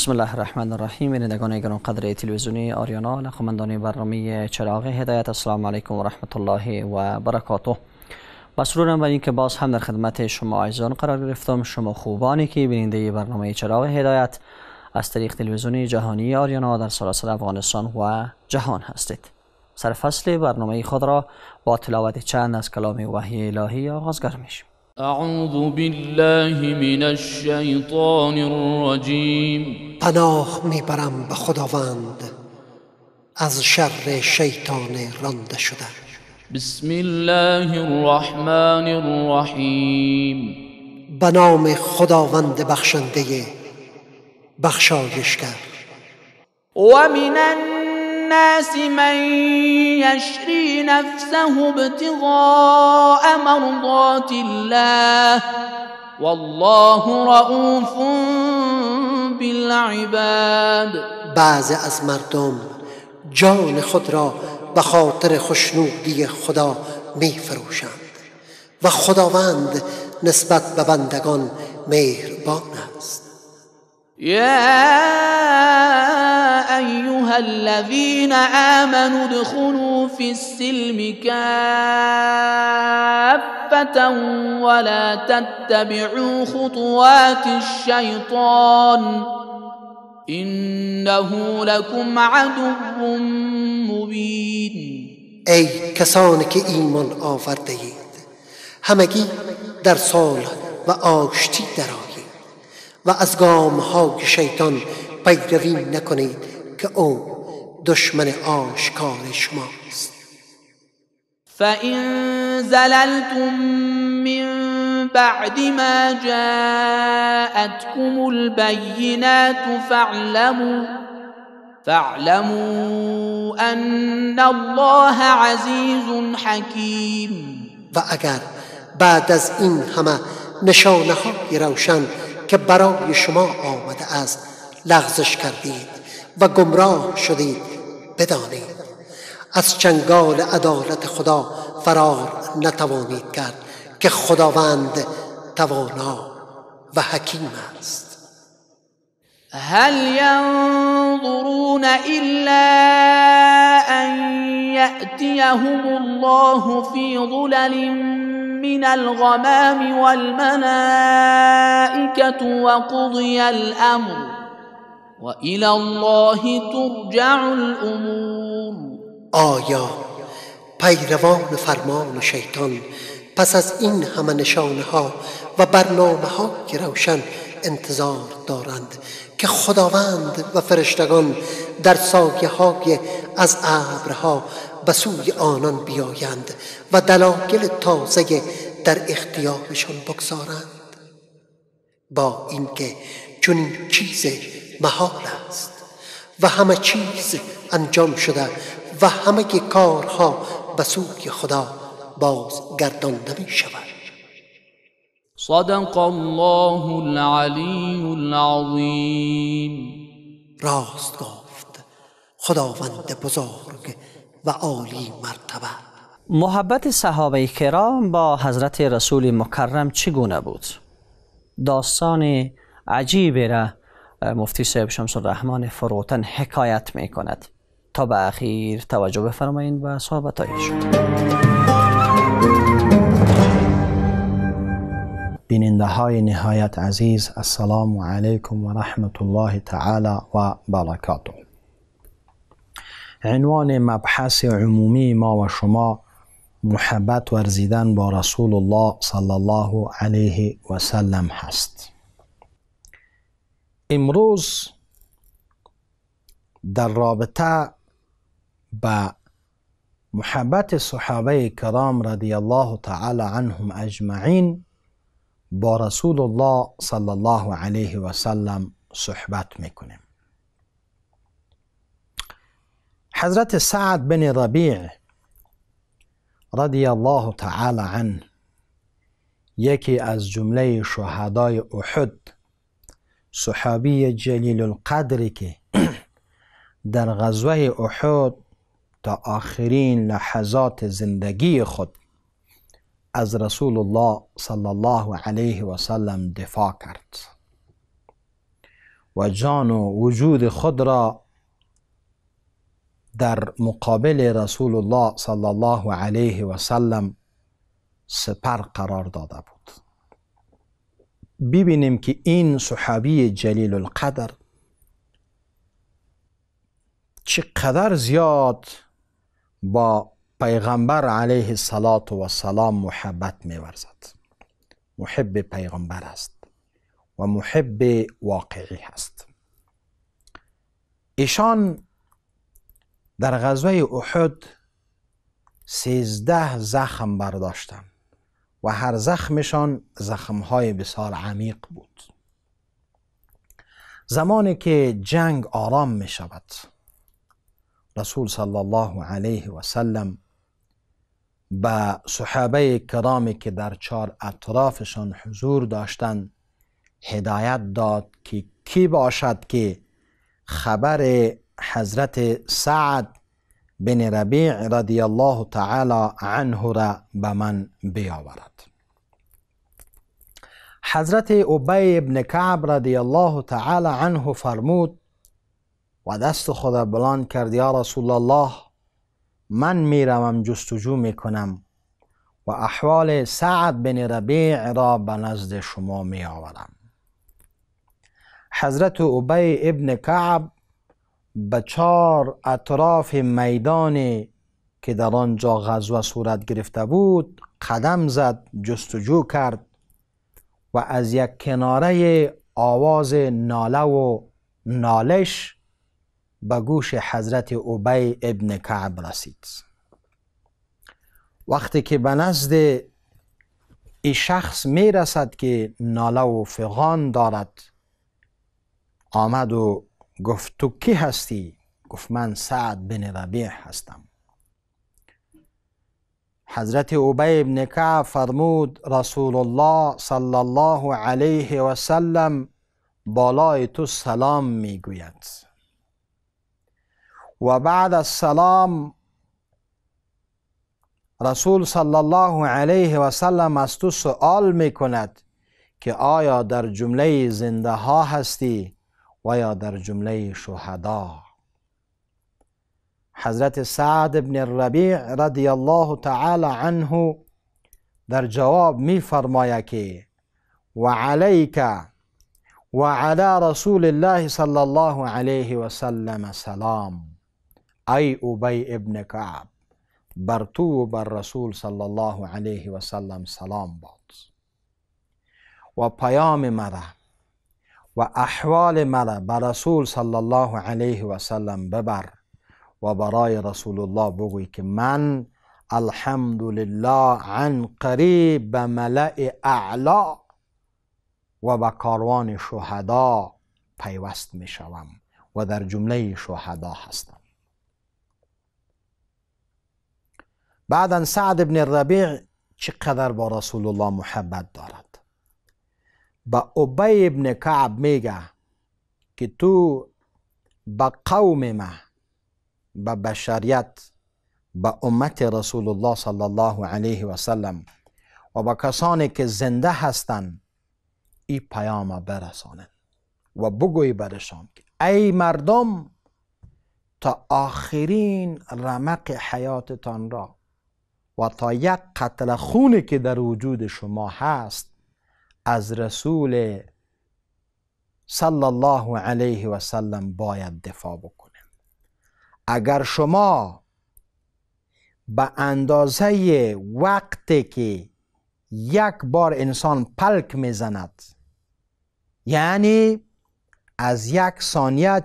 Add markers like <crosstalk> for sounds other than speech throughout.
بسم الله الرحمن الرحیم بینندگان گران قدر تلویزیونی آریانا نخمندان برنامه چراغ هدایت السلام علیکم و رحمت الله و برکاته مسرورم بر اینکه باز هم در خدمت شما عزیزان قرار گرفتم شما خوبانی که بیننده برنامه چراغ هدایت از طریق تلویزیونی جهانی آریانا در سراسر افغانستان و جهان هستید سرفصل برنامه خود را با تلاوت چند از کلام وحی الهی آغازگر میشیم اعوذ بالله من الشیطان الرجیم پناه میبرم به خداوند از شر شیطان رانده شده بسم الله الرحمن الرحیم به نام خداوند بخشنده بخشایشگر و من الناس من يشري نفسه ابتغاء مرضات الله والله رؤوف بالعباد بعض از مردم جان خود را به خاطر خوشنودی خدا می فروشند و خداوند نسبت به بندگان مهربان است يا ايها الذين امنوا ادخلوا في السلم كافه ولا تتبعوا خطوات الشيطان انه لكم عدو مبين ای کسانی که ایمان آورده اید همگی در صلح و آشتی و از گام ها شیطان پیروی نکنید که او دشمن آشکار شماست فَإِن زَلَلْتُم مِّن بَعْدِ مَا جاءتكم الْبَيِّنَاتُ فاعلموا فاعلموا أَنَّ اللَّهَ عَزِيزٌ حَكِيمٌ و اگر بعد از این همه نشانه های روشن که برای شما آمده از لغزش کردید و گمراه شدید بدانید از چنگال عدالت خدا فرار نتوانید کرد که خداوند توانا و حکیم است هل ينظرون إلا ان يأتيهم الله في ظلل من الغمام والملائكة وقضي الامر وإلى الله ترجع الامور آیا پیروان فرمان شیطان پس از این همه نشانه ها و برنامه ها روشن انتظار دارند که خداوند و فرشتگان در سایه های از ابرها به سوی آنان بیایند و دلایل تازه در اختیارشان بگذارند با اینکه چنین چیز محال است و همه چیز انجام شده و همه کارها به سوی خدا گردانده می شود صدق الله العلی العظیم راست گفت خداوند بزرگ و عالی مرتبه محبت صحابه کرام با حضرت رسول مکرم چگونه بود؟ داستان عجیبی را مفتی صاحب شمس الرحمن فروتن حکایت می کند تا به اخیر توجه بفرمایید به صحبت دیننده بیننده های نهایت عزیز السلام علیکم و رحمت الله تعالی و برکاته عنوان مبحث عمومی ما و شما محبت ورزیدن با رسول الله صلی الله علیه و سلم هست امروز در رابطه با محبت صحابه کرام رضی الله تعالی عنهم اجمعین با رسول الله صلی الله علیه و سلم صحبت میکنیم حضرت سعد بن ربيع رضی الله تعالی عنه یکی از جمله شهدای احد صحابی جلیل القدری که <clears throat> در غزوه احد تا آخرین لحظات زندگی خود از رسول الله صلی الله علیه و سلم دفاع کرد و جان و وجود خود را در مقابل رسول الله صلی الله علیه و سلم سپر قرار داده بود ببینیم که این صحابی جلیل القدر چقدر زیاد با پیغمبر علیه السلام و سلام محبت ورزد محب پیغمبر است و محب واقعی هست ایشان در غزوه احد سیزده زخم برداشتن و هر زخمشان زخمهای بسیار عمیق بود زمانی که جنگ آرام می شود رسول صلی الله علیه و سلم به صحابه کرامی که در چار اطرافشان حضور داشتند هدایت داد که کی باشد که خبر حضرت سعد بن ربیع رضی الله تعالی عنه را به من بیاورد حضرت عبی ابن کعب رضی الله تعالی عنه فرمود و دست خدا بلند کرد یا رسول الله من میروم جستجو میکنم و احوال سعد بن ربیع را به نزد شما میآورم. حضرت عبی ابن کعب به چهار اطراف میدانی که در آنجا غزوه صورت گرفته بود قدم زد جستجو کرد و از یک کناره آواز ناله و نالش به گوش حضرت عبی ابن کعب رسید وقتی که به نزد این شخص می رسد که ناله و فغان دارد آمد و گفت تو کی هستی؟ گفت من سعد بن ربیع هستم حضرت عبی بن فرمود رسول الله صلی الله علیه و سلم بالای تو سلام میگوید و بعد السلام رسول صلی الله علیه و سلم از تو سؤال می که آیا در جمله زنده ها هستی ويا در جمله شهدا حضرت سعد بن الربيع رضی الله تعالی عنه در جواب می فرماید که و علیک و علی رسول الله صلی الله علیه و سلم سلام ای ابی ابن کعب بر تو و بر رسول صلی الله علیه و سلم سلام باد و پیام مرا و احوال مرا به رسول صلی الله علیه و سلم ببر و برای رسول الله بگوی که من الحمد لله عن قریب به ملع اعلا و به کاروان شهدا پیوست می شوم و در جمله شهدا هستم بعدا سعد ابن ربیع چقدر با رسول الله محبت دارد با عبای ابن کعب میگه که تو با قوم ما به بشریت به امت رسول الله صلی الله علیه و سلم و به کسانی که زنده هستن این پیام برسانن و بگوی برشان که ای مردم تا آخرین رمق حیاتتان را و تا یک قتل خونی که در وجود شما هست از رسول صلی الله علیه و سلم باید دفاع بکنه اگر شما به اندازه وقتی که یک بار انسان پلک میزند یعنی از یک ثانیه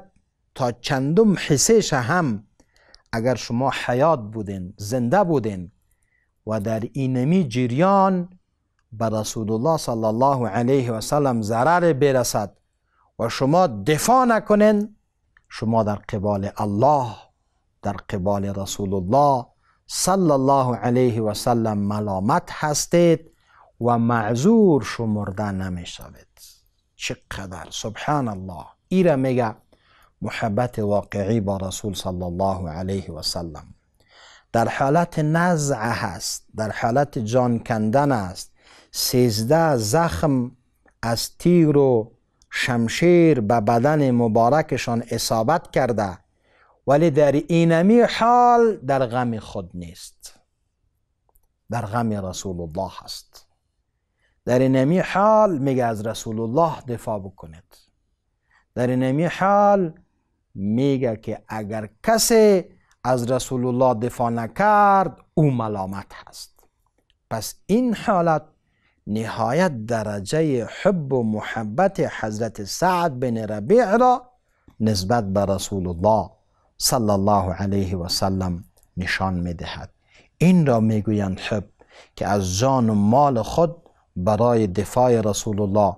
تا چندم حسش هم اگر شما حیات بودین زنده بودین و در اینمی جریان به رسول الله صلی الله علیه و سلم ضرر برسد و شما دفاع نکنین شما در قبال الله در قبال رسول الله صلی الله علیه و سلم ملامت هستید و معذور شمرده نمی چقدر سبحان الله ایره میگه محبت واقعی با رسول صلی الله علیه و سلم در حالت نزع هست در حالت جان کندن است سیزده زخم از تیر و شمشیر به بدن مبارکشان اصابت کرده ولی در اینمی حال در غم خود نیست در غم رسول الله هست در اینمی حال میگه از رسول الله دفاع بکنید در اینمی حال میگه که اگر کسی از رسول الله دفاع نکرد او ملامت هست پس این حالت نهایت درجه حب و محبت حضرت سعد بن ربیع را نسبت به رسول الله صلی الله علیه و سلم نشان میدهد این را میگویند حب که از جان و مال خود برای دفاع رسول الله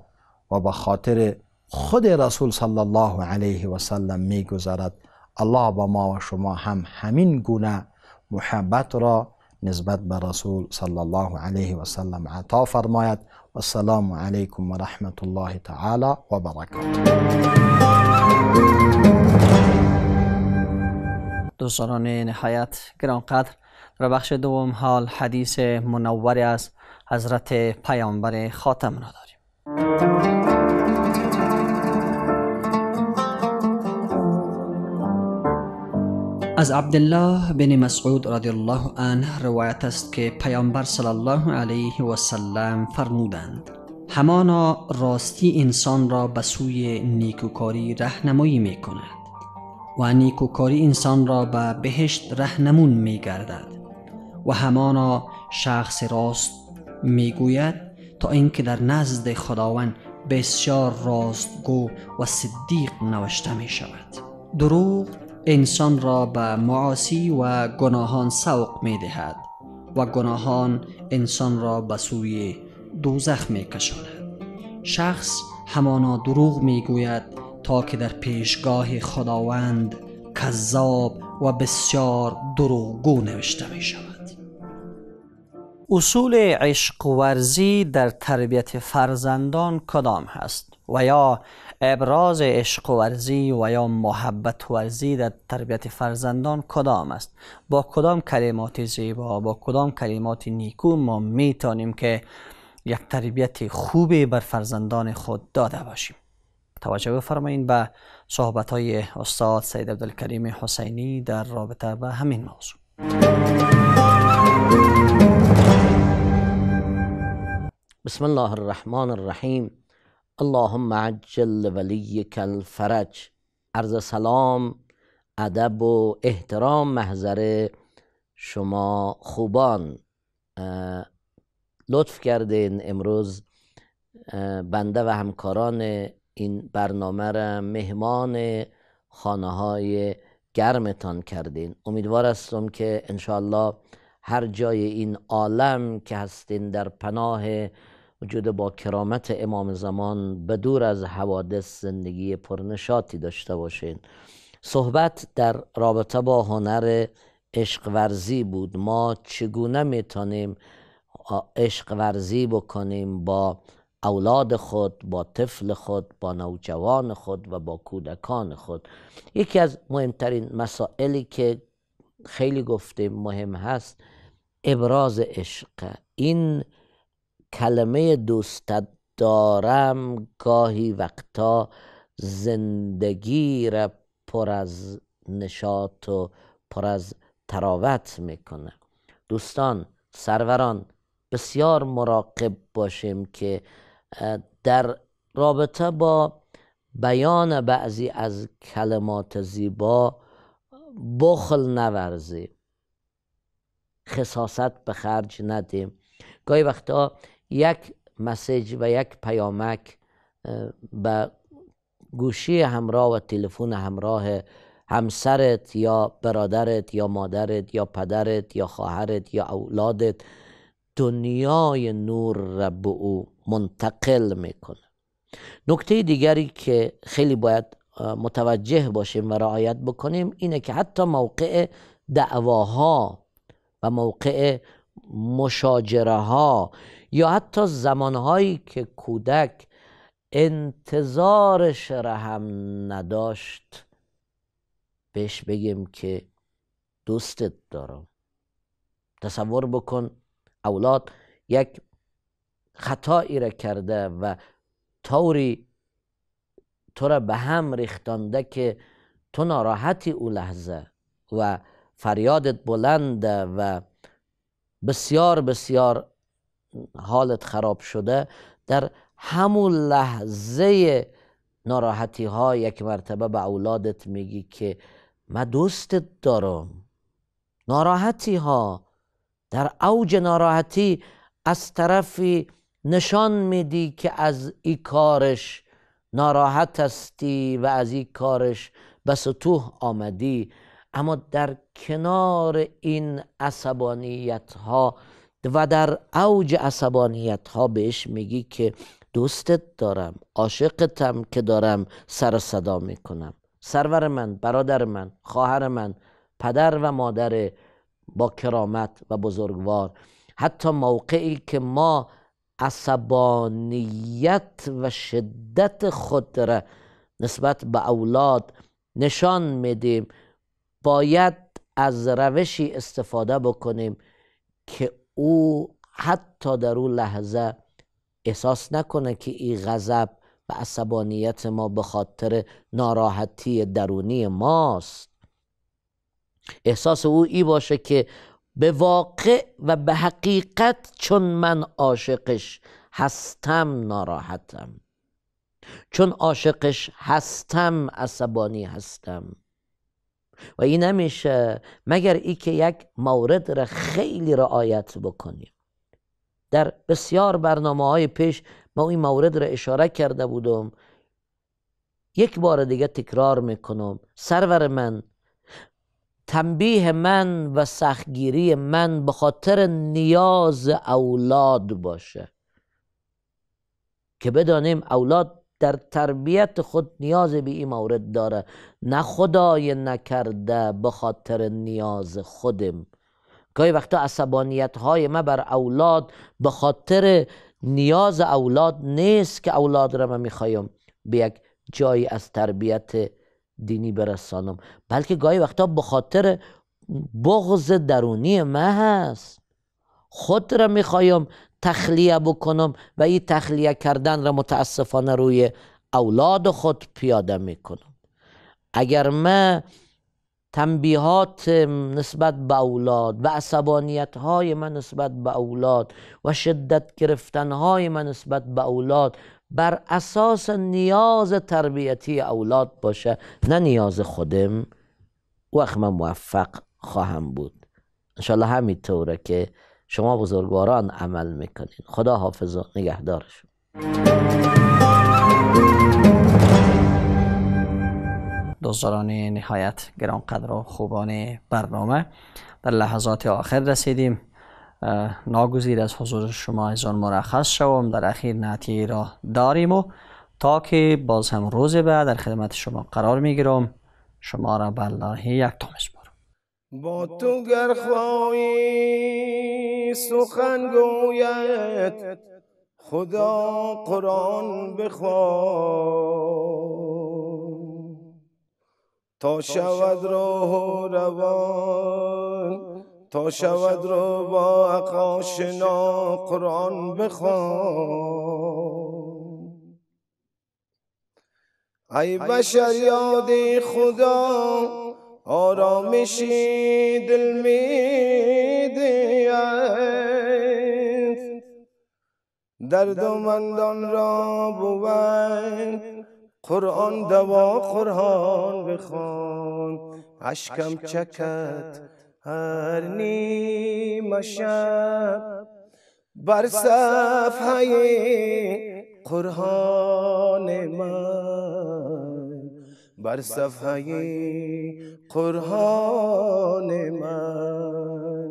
و به خاطر خود رسول صلی الله علیه و سلم میگذرد الله با ما و شما هم همین گونه محبت را نسبت به رسول صلی الله علیه و سلم عطا فرماید و السلام علیکم و رحمت الله تعالی و برکات دوستان نهایت گرانقدر در بخش دوم حال حدیث منور از حضرت پیامبر خاتم را داریم از عبدالله بن مسعود رضی الله عنه روایت است که پیامبر صلی الله علیه و سلم فرمودند همانا راستی انسان را به سوی نیکوکاری رهنمایی می کند و نیکوکاری انسان را به بهشت رهنمون می گردد و همانا شخص راست می گوید تا اینکه در نزد خداوند بسیار راستگو و صدیق نوشته می شود دروغ انسان را به معاصی و گناهان سوق می دهد و گناهان انسان را به سوی دوزخ می کشاند. شخص همانا دروغ می گوید تا که در پیشگاه خداوند کذاب و بسیار دروغگو نوشته می شود اصول عشق ورزی در تربیت فرزندان کدام هست؟ و یا ابراز عشق ورزی و یا محبت ورزی در تربیت فرزندان کدام است با کدام کلمات زیبا با کدام کلمات نیکو ما میتانیم که یک تربیت خوبی بر فرزندان خود داده باشیم توجه بفرمایید به صحبت های استاد سید عبدالکریم حسینی در رابطه به همین موضوع بسم الله الرحمن الرحیم اللهم عجل ولیک الفرج عرض سلام ادب و احترام محضر شما خوبان لطف کردین امروز بنده و همکاران این برنامه را مهمان خانه های گرمتان کردین امیدوار هستم که انشاءالله هر جای این عالم که هستین در پناه وجود با کرامت امام زمان دور از حوادث زندگی پرنشاطی داشته باشین صحبت در رابطه با هنر عشق ورزی بود ما چگونه میتونیم عشق ورزی بکنیم با اولاد خود با طفل خود با نوجوان خود و با کودکان خود یکی از مهمترین مسائلی که خیلی گفتیم مهم هست ابراز عشق این کلمه دوستت دارم گاهی وقتا زندگی را پر از نشاط و پر از تراوت میکنه دوستان سروران بسیار مراقب باشیم که در رابطه با بیان بعضی از کلمات زیبا بخل نورزیم خصاصت به خرج ندیم گاهی وقتا یک مسیج و یک پیامک به گوشی همراه و تلفن همراه همسرت یا برادرت یا مادرت یا پدرت یا خواهرت یا اولادت دنیای نور را به او منتقل میکنه نکته دیگری که خیلی باید متوجه باشیم و رعایت بکنیم اینه که حتی موقع دعواها و موقع مشاجره ها یا حتی زمانهایی که کودک انتظارش را هم نداشت بهش بگیم که دوستت دارم تصور بکن اولاد یک خطایی را کرده و طوری تو را به هم ریختانده که تو ناراحتی او لحظه و فریادت بلنده و بسیار بسیار حالت خراب شده در همون لحظه ناراحتی ها یک مرتبه به اولادت میگی که من دوستت دارم ناراحتی ها در اوج ناراحتی از طرفی نشان میدی که از ای کارش ناراحت هستی و از این کارش به سطوح آمدی اما در کنار این عصبانیت ها و در اوج عصبانیت ها بهش میگی که دوستت دارم عاشقتم که دارم سر صدا میکنم سرور من برادر من خواهر من پدر و مادر با کرامت و بزرگوار حتی موقعی که ما عصبانیت و شدت خود را نسبت به اولاد نشان میدیم باید از روشی استفاده بکنیم که او حتی در اون لحظه احساس نکنه که این غضب و عصبانیت ما به خاطر ناراحتی درونی ماست احساس او ای باشه که به واقع و به حقیقت چون من عاشقش هستم ناراحتم چون عاشقش هستم عصبانی هستم و این نمیشه مگر ای که یک مورد را خیلی رعایت بکنیم در بسیار برنامه های پیش ما این مورد را اشاره کرده بودم یک بار دیگه تکرار میکنم سرور من تنبیه من و سختگیری من به خاطر نیاز اولاد باشه که بدانیم اولاد در تربیت خود نیاز به این مورد داره نه خدای نکرده به خاطر نیاز خودم گاهی وقتا عصبانیت های ما بر اولاد به خاطر نیاز اولاد نیست که اولاد را من میخوایم به یک جایی از تربیت دینی برسانم بلکه گاهی وقتا به خاطر بغض درونی ما هست خود را میخوایم تخلیه بکنم و این تخلیه کردن را متاسفانه روی اولاد خود پیاده میکنم اگر من تنبیهات نسبت به اولاد و عصبانیت های من نسبت به اولاد و شدت گرفتن های من نسبت به اولاد بر اساس نیاز تربیتی اولاد باشه نه نیاز خودم وقت من موفق خواهم بود انشالله همین طوره که شما بزرگواران عمل میکنین خدا حافظ و نگهدارشون دوستداران نهایت گرانقدر و خوبان برنامه در لحظات آخر رسیدیم ناگزیر از حضور شما از آن مرخص شوم در اخیر نتیه را داریم و تا که باز هم روز بعد در خدمت شما قرار میگیرم شما را به الله یک تا با تو گر سخن گوید خدا قرآن بخوان تا شود رو روان تا شود رو با اقاشنا قرآن بخوان ای بشر یاد خدا آرامشی دل می درد و مندان را بود قرآن دوا قرآن بخوان اشکم چکت هر نیم شب بر صفحه قرآن من بر صفحه قرآن من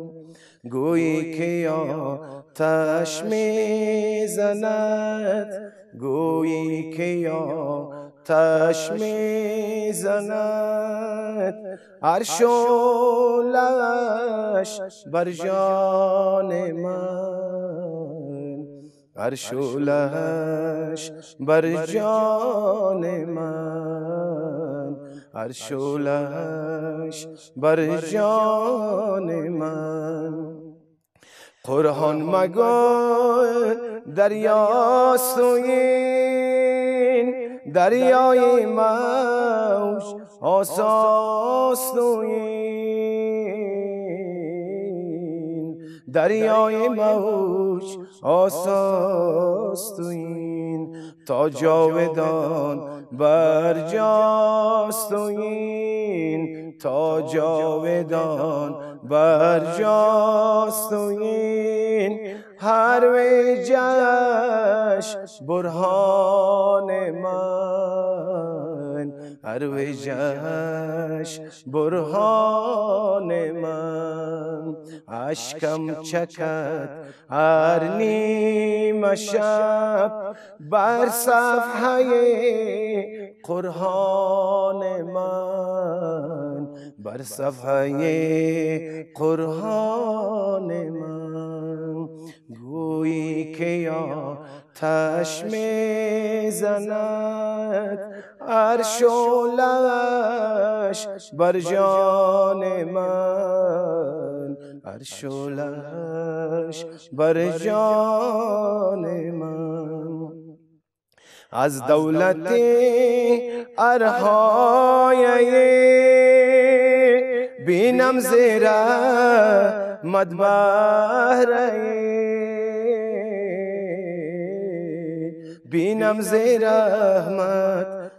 گویی که یا تش می زند گویی که یا تش می زند هر شولش بر جان من هر شولش بر جان من بر شولش بر جان من قرآن مگو دریا سوین دریای موش آسا سوین دریای موج آساس تا جاودان بر جاست تا جاودان بر جاست این هر جش برهان من هر وجهش برهان من عشقم چکت هر نیم شب بر صفحه قرآن من بر صفحه قرآن من گویی که یا آتش می زند عرش و لش بر جان من عرش و لش بر جان من از دولت ارهای بینم زیرا مدبر بینم زیر رحمت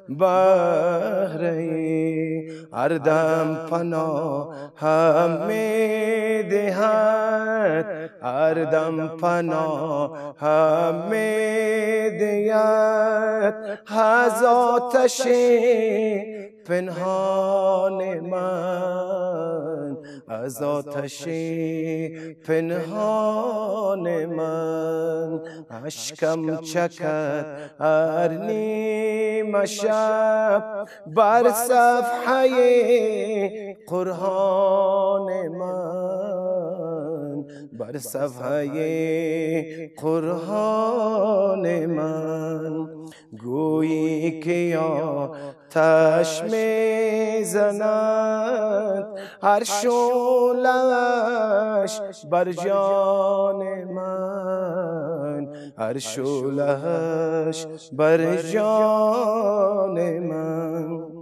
ای اردم پناه همه دهد اردم پناه همه دهد هزاتشه پنهان من از آتش پنهان من اشکم چکد هر نیم شب بر صفحه قرآن من بر صفحه قرآن من گویی که یا می زند هر شولش بر جان من هر شولش بر جان من